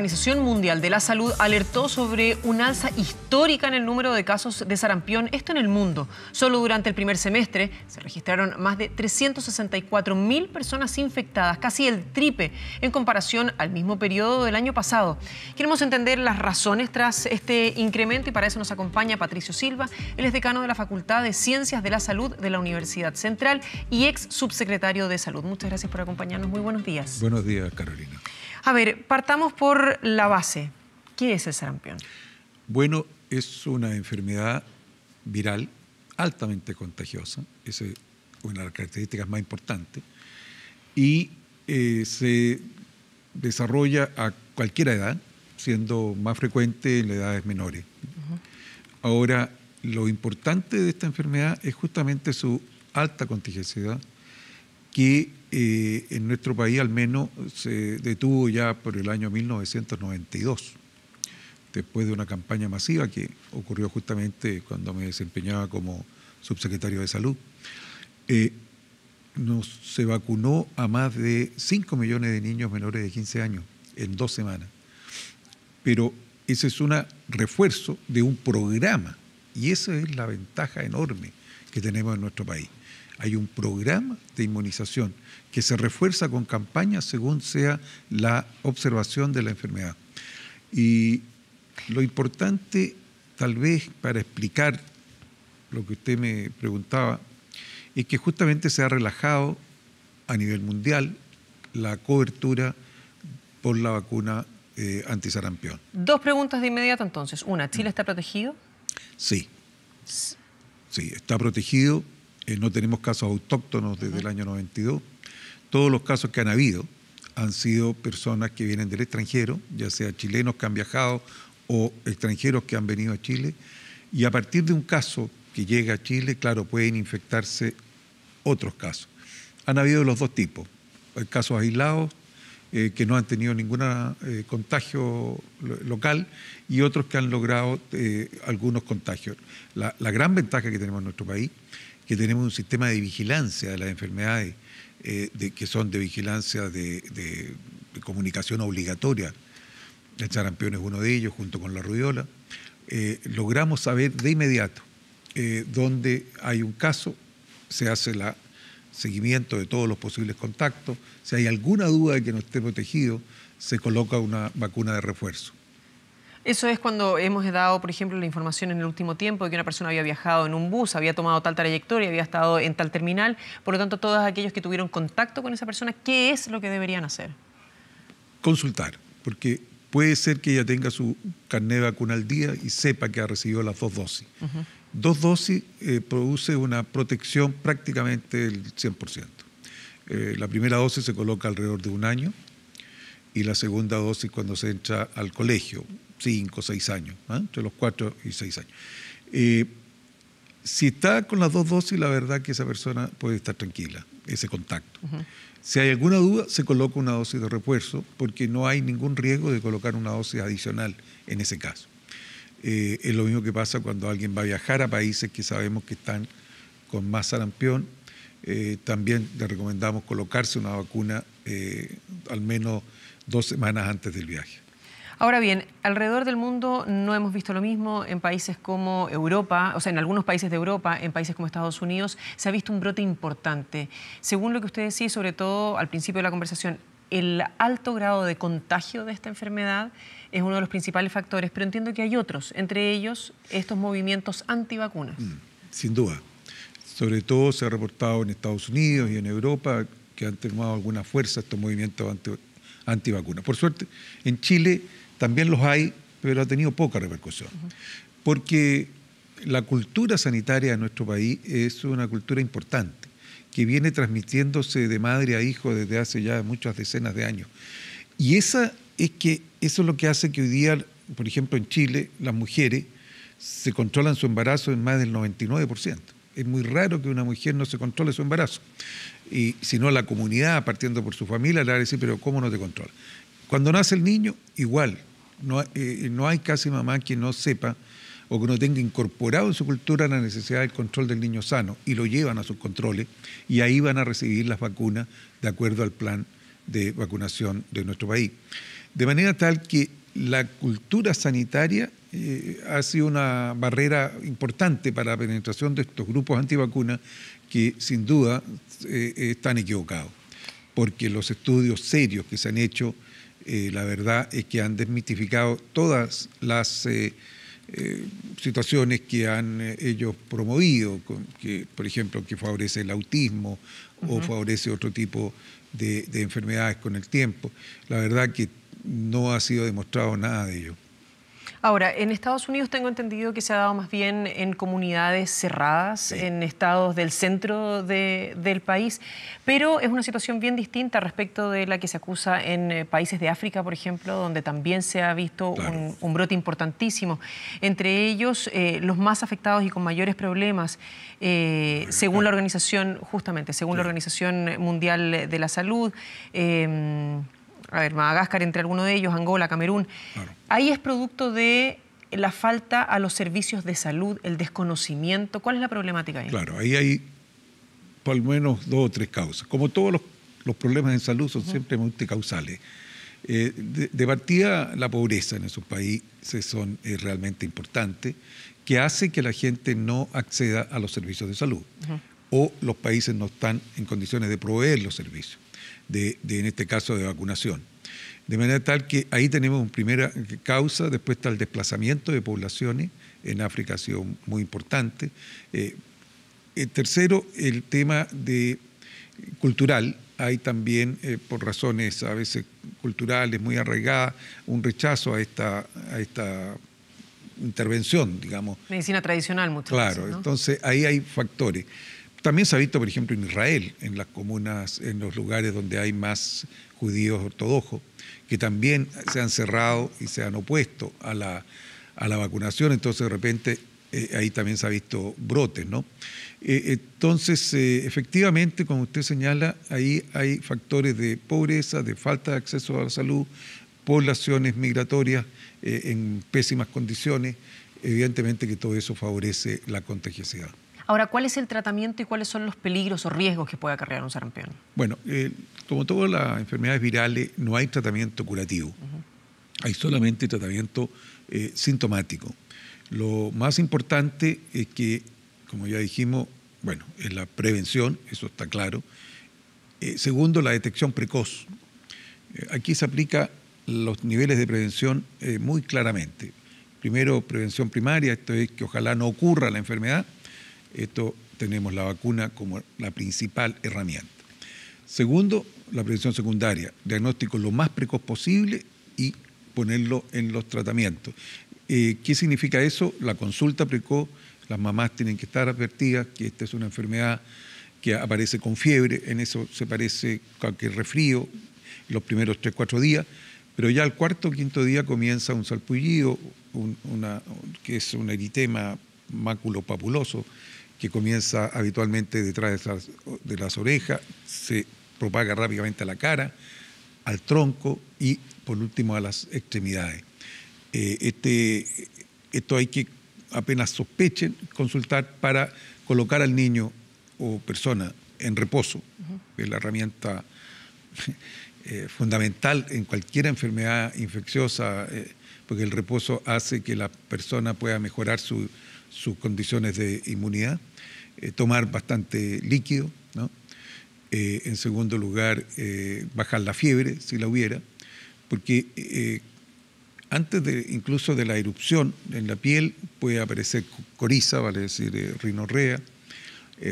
Organización Mundial de la Salud alertó sobre un alza histórica en el número de casos de sarampión, esto en el mundo. Solo durante el primer semestre se registraron más de 364 mil personas infectadas, casi el triple en comparación al mismo periodo del año pasado. Queremos entender las razones tras este incremento y para eso nos acompaña Patricio Silva, él es decano de la Facultad de Ciencias de la Salud de la Universidad Central y ex subsecretario de Salud. Muchas gracias por acompañarnos, muy buenos días. Buenos días, Carolina. A ver, partamos por la base. ¿Qué es el sarampión? Bueno, es una enfermedad viral altamente contagiosa, esa es una de las características más importantes, y eh, se desarrolla a cualquier edad, siendo más frecuente en las edades menores. Ahora, lo importante de esta enfermedad es justamente su alta contagiosidad, que eh, en nuestro país al menos se detuvo ya por el año 1992, después de una campaña masiva que ocurrió justamente cuando me desempeñaba como subsecretario de Salud. Eh, se vacunó a más de 5 millones de niños menores de 15 años en dos semanas. Pero ese es un refuerzo de un programa y esa es la ventaja enorme que tenemos en nuestro país hay un programa de inmunización que se refuerza con campañas según sea la observación de la enfermedad. Y lo importante, tal vez, para explicar lo que usted me preguntaba, es que justamente se ha relajado a nivel mundial la cobertura por la vacuna anti eh, antisarampión. Dos preguntas de inmediato entonces. Una, ¿Chile mm. está protegido? Sí. Sí, está protegido eh, no tenemos casos autóctonos desde el año 92. Todos los casos que han habido han sido personas que vienen del extranjero, ya sea chilenos que han viajado o extranjeros que han venido a Chile. Y a partir de un caso que llega a Chile, claro, pueden infectarse otros casos. Han habido los dos tipos. casos aislados eh, que no han tenido ningún eh, contagio local y otros que han logrado algunos contagios. La, la, gran ventaja que tenemos en nuestro país que tenemos un sistema de vigilancia de las enfermedades, eh, que son de vigilancia de, comunicación obligatoria. El charampión es uno de ellos, junto con la ruidola. Eh, logramos saber de inmediato eh, dónde hay un caso, se hace el seguimiento de todos los posibles contactos, si hay alguna duda de que no esté protegido, se coloca una vacuna de refuerzo. Eso es cuando hemos dado, por ejemplo, la información en el último tiempo de que una persona había viajado en un bus, había tomado tal trayectoria, había estado en tal terminal. Por lo tanto, todos aquellos que tuvieron contacto con esa persona, ¿qué es lo que deberían hacer? Consultar, porque puede ser que ella tenga su carnet vacuna al día y sepa que ha recibido las dos dosis. Dos dosis eh, produce una protección prácticamente del 100%. Eh, la primera dosis se coloca alrededor de un año y la segunda dosis cuando se entra al colegio 5, seis años, ¿ah? entre los cuatro y seis años. Eh, si está con las dos dosis, la verdad que esa persona puede estar tranquila, ese contacto. Si hay alguna duda, se coloca una dosis de refuerzo porque no hay ningún riesgo de colocar una dosis adicional en ese caso. Eh, es lo mismo que pasa cuando alguien va a viajar a países que sabemos que están con más sarampión. Eh, también le recomendamos colocarse una vacuna al menos dos semanas antes del viaje. Ahora bien, alrededor del mundo no hemos visto lo mismo. En países como Europa, o sea, en algunos países de Europa, en países como Estados Unidos, se ha visto un brote importante. Según lo que usted decía, sobre todo al principio de la conversación, el alto grado de contagio de esta enfermedad es uno de los principales factores, pero entiendo que hay otros, entre ellos estos movimientos antivacunas. Mm, sin duda. Sobre todo se ha reportado en Estados Unidos y en Europa que han tomado alguna fuerza estos movimientos antivacunas. Por suerte, en Chile también los hay, pero ha tenido poca repercusión. Porque la cultura sanitaria de nuestro país es una cultura importante, que viene transmitiéndose de madre a hijo desde hace ya muchas decenas de años. Y esa es que eso es lo que hace que hoy día, por ejemplo, en Chile, las mujeres se controlan su embarazo en más del 99%. Es muy raro que una mujer no se controle su embarazo. Y si no, la comunidad, partiendo por su familia, le va a decir, pero ¿cómo no te controla? Cuando nace el niño, igual, eh, no, hay casi mamá que no sepa o que no tenga incorporado en su cultura la necesidad del control del niño sano y lo llevan a sus controles y ahí van a recibir las vacunas de acuerdo al plan de vacunación de nuestro país. De manera tal que la cultura sanitaria eh, ha sido una barrera importante para la penetración de estos grupos antivacunas que sin duda eh, están equivocados, porque los estudios serios que se han hecho eh, la verdad es que han desmitificado todas las eh, eh, situaciones que han ellos promovido, que, por ejemplo, que favorece el autismo o favorece otro tipo de, de enfermedades con el tiempo. La verdad que no ha sido demostrado nada de ello. Ahora, en Estados Unidos tengo entendido que se ha dado más bien en comunidades cerradas, en estados del centro del país, pero es una situación bien distinta respecto de la que se acusa en eh, países de África, por ejemplo, donde también se ha visto un, brote importantísimo. Entre ellos, eh, los más afectados y con mayores problemas, eh, según la organización, justamente, según la Organización Mundial de la Salud. Em, a ver, Madagascar entre algunos de ellos, Angola, Camerún, ahí es producto de la falta a los servicios de salud, el desconocimiento. ¿Cuál es la problemática ahí? Claro, ahí hay por lo menos dos o tres causas. Como todos los, problemas en salud son siempre multicausales. Eh, de, partida, la pobreza en esos países son, es eh, realmente importante, que hace que la gente no acceda a los servicios de salud o los países no están en condiciones de proveer los servicios de, en este caso, de vacunación. De manera tal que ahí tenemos una primera causa, después está el desplazamiento de poblaciones, en África ha sido muy importante. Eh, el tercero, el tema de, cultural, hay también, eh, por razones a veces culturales muy arraigadas, un rechazo a esta, a esta intervención, digamos. Medicina tradicional muchas claro, veces. Claro, entonces ahí hay factores. También se ha visto, por ejemplo, en Israel, en las comunas, en los lugares donde hay más judíos ortodoxos, que también se han cerrado y se han opuesto a la, vacunación. Entonces, de repente, eh, ahí también se ha visto brotes, ¿no? Eh, entonces, eh, efectivamente, como usted señala, ahí hay factores de pobreza, de falta de acceso a la salud, poblaciones migratorias en pésimas condiciones. Evidentemente que todo eso favorece la contagiosidad. Ahora, ¿cuál es el tratamiento y cuáles son los peligros o riesgos que puede acarrear un sarampión? Bueno, eh, como todas las enfermedades virales, no hay tratamiento curativo. Hay solamente tratamiento eh, sintomático. Lo más importante es que, como ya dijimos, bueno, es la prevención, eso está claro. Eh, segundo, la detección precoz. aquí se aplica los niveles de prevención muy claramente. Primero, prevención primaria, esto es que ojalá no ocurra la enfermedad esto tenemos la vacuna como la principal herramienta. Segundo, la prevención secundaria, diagnóstico lo más precoz posible y ponerlo en los tratamientos. Eh, ¿Qué significa eso? La consulta precoz, las mamás tienen que estar advertidas que esta es una enfermedad que aparece con fiebre, en eso se parece a cualquier refrío los primeros tres, cuatro días, pero ya al cuarto o quinto día comienza un salpullido, una, que es un eritema máculo-papuloso, que comienza habitualmente detrás de las, orejas, se propaga rápidamente a la cara, al tronco y por último a las extremidades. Eh, este, esto hay que apenas sospechen consultar para colocar al niño o persona en reposo, es la herramienta eh, fundamental en cualquier enfermedad infecciosa, eh, porque el reposo hace que la persona pueda mejorar su, sus condiciones de inmunidad, eh, tomar bastante líquido, eh, en segundo lugar, eh, bajar la fiebre, si la hubiera, porque antes de, incluso de la erupción en la piel puede aparecer coriza, vale decir, rinorrea,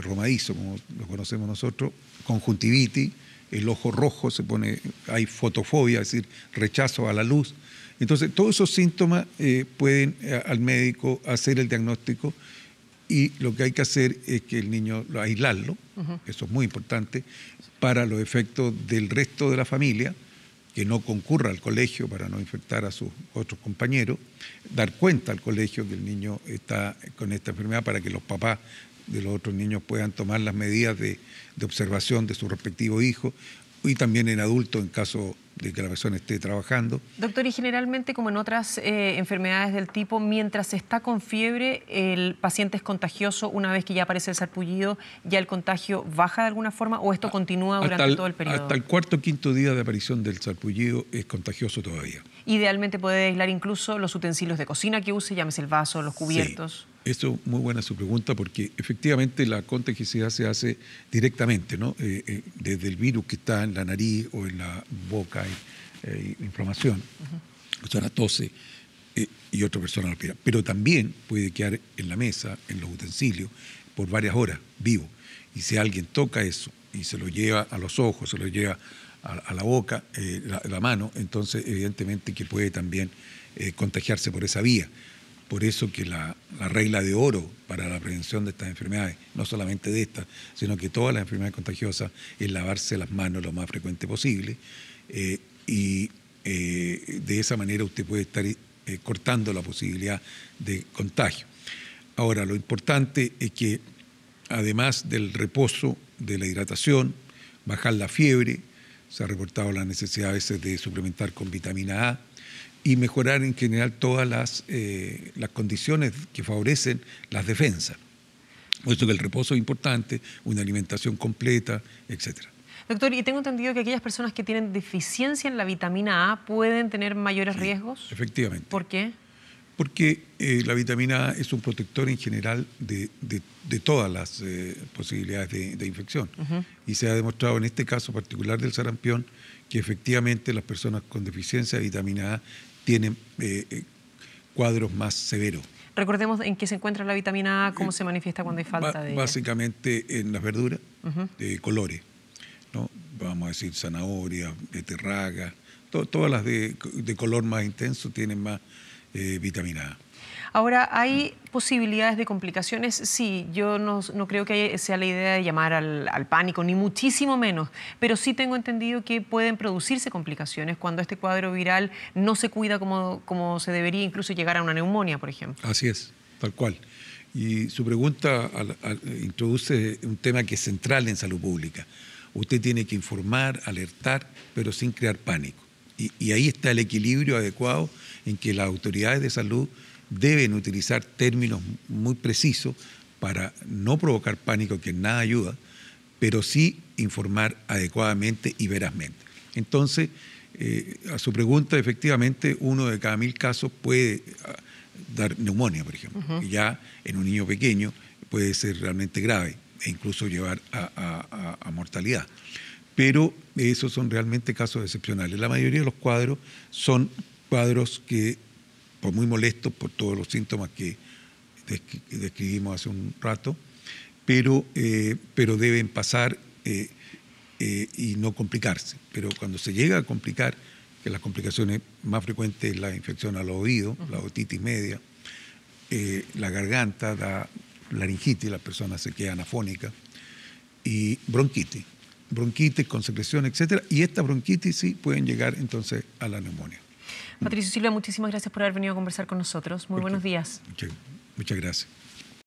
romadizo, como lo conocemos nosotros, conjuntivitis, el ojo rojo, se pone, hay fotofobia, es decir, rechazo a la luz. Entonces, todos esos síntomas eh, pueden eh, al médico hacer el diagnóstico y lo que hay que hacer es que el niño lo aislarlo, eso es muy importante, para los efectos del resto de la familia que no concurra al colegio para no infectar a sus otros compañeros, dar cuenta al colegio que el niño está con esta enfermedad para que los papás de los otros niños puedan tomar las medidas de, de observación de su respectivo hijo y también en adulto en caso de que la persona esté trabajando. Doctor, y generalmente, como en otras eh, enfermedades del tipo, mientras está con fiebre, el paciente es contagioso una vez que ya aparece el sarpullido, ya el contagio baja de alguna forma o esto ah, continúa durante todo el periodo? Hasta el cuarto o quinto día de aparición del sarpullido es contagioso todavía. Idealmente puede aislar incluso los utensilios de cocina que use, llámese el vaso, los cubiertos. Esto es muy buena su pregunta porque efectivamente la contagiosidad se hace directamente, ¿no? Eh, eh, desde el virus que está en la nariz o en la boca, hay eh, inflamación, uh o tose y otra persona lo pira. Pero también puede quedar en la mesa, en los utensilios, por varias horas, vivo. Y si alguien toca eso y se lo lleva a los ojos, se lo lleva a, la boca, la, mano, entonces evidentemente que puede también contagiarse por esa vía por eso que la, regla de oro para la prevención de estas enfermedades, no solamente de estas, sino que todas las enfermedades contagiosas, es lavarse las manos lo más frecuente posible. Eh, y eh, de esa manera usted puede estar eh, cortando la posibilidad de contagio. Ahora, lo importante es que además del reposo, de la hidratación, bajar la fiebre, se ha reportado la necesidad a veces de suplementar con vitamina A, y mejorar en general todas las, eh, las condiciones que favorecen las defensas. Por eso que el reposo es importante, una alimentación completa, etc. Doctor, y tengo entendido que aquellas personas que tienen deficiencia en la vitamina A pueden tener mayores riesgos. Efectivamente. ¿Por qué? Porque eh, la vitamina A es un protector en general de, todas las eh, posibilidades de, infección. Y se ha demostrado en este caso particular del sarampión que efectivamente las personas con deficiencia de vitamina A tienen eh, cuadros más severos. Recordemos en qué se encuentra la vitamina A, cómo eh, se manifiesta cuando hay falta de ella. Básicamente en las verduras de colores, ¿no? vamos a decir zanahoria, beterraga, todas las de, color más intenso tienen más eh, vitamina A. Ahora, ¿hay posibilidades de complicaciones? Sí, yo no, creo que sea la idea de llamar al, pánico, ni muchísimo menos, pero sí tengo entendido que pueden producirse complicaciones cuando este cuadro viral no se cuida como, como se debería, incluso llegar a una neumonía, por ejemplo. Así es, tal cual. Y su pregunta introduce un tema que es central en salud pública. Usted tiene que informar, alertar, pero sin crear pánico. Y, y ahí está el equilibrio adecuado en que las autoridades de salud deben utilizar términos muy precisos para no provocar pánico, que nada ayuda, pero sí informar adecuadamente y verazmente. Entonces, eh, a su pregunta, efectivamente, uno de cada mil casos puede ah, dar neumonía, por ejemplo, ya en un niño pequeño puede ser realmente grave e incluso llevar a, a mortalidad pero esos son realmente casos excepcionales. La mayoría de los cuadros son cuadros que muy molestos por todos los síntomas que describimos hace un rato, pero, eh, pero deben pasar eh, eh, y no complicarse. Pero cuando se llega a complicar, que las complicaciones más frecuentes es la infección al oído, la otitis media, la garganta, la laringitis, la persona se queda anafónica y bronquitis, bronquitis con secreción, etc. Y esta bronquitis sí pueden llegar entonces a la neumonía. Patricio Silva, muchísimas gracias por haber venido a conversar con nosotros. Muy buenos días. muchas gracias.